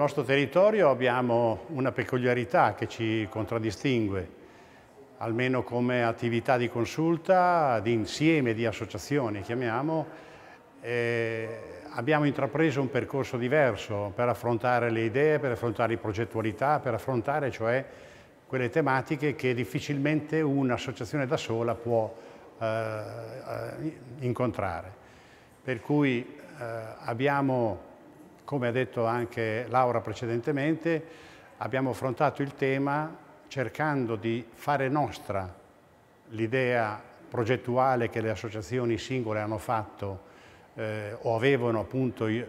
nostro territorio abbiamo una peculiarità che ci contraddistingue, almeno come attività di consulta, di insieme di associazioni, chiamiamo, eh, abbiamo intrapreso un percorso diverso per affrontare le idee, per affrontare le progettualità, per affrontare cioè quelle tematiche che difficilmente un'associazione da sola può eh, eh incontrare. Per cui eh, abbiamo come ha detto anche Laura precedentemente, abbiamo affrontato il tema cercando di fare nostra l'idea progettuale che le associazioni singole hanno fatto eh, o avevano appunto il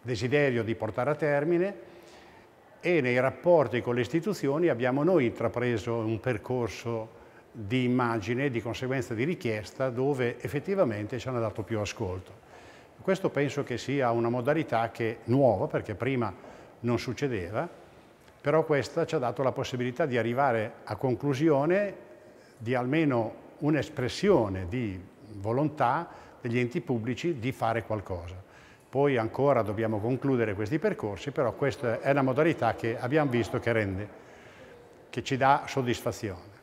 desiderio di portare a termine e nei rapporti con le istituzioni abbiamo noi intrapreso un percorso di immagine, di conseguenza di richiesta, dove effettivamente ci hanno dato più ascolto. Questo penso che sia una modalità che è nuova, perché prima non succedeva, però questa ci ha dato la possibilità di arrivare a conclusione di almeno un'espressione di volontà degli enti pubblici di fare qualcosa. Poi ancora dobbiamo concludere questi percorsi, però questa è la modalità che abbiamo visto che rende, che ci dà soddisfazione.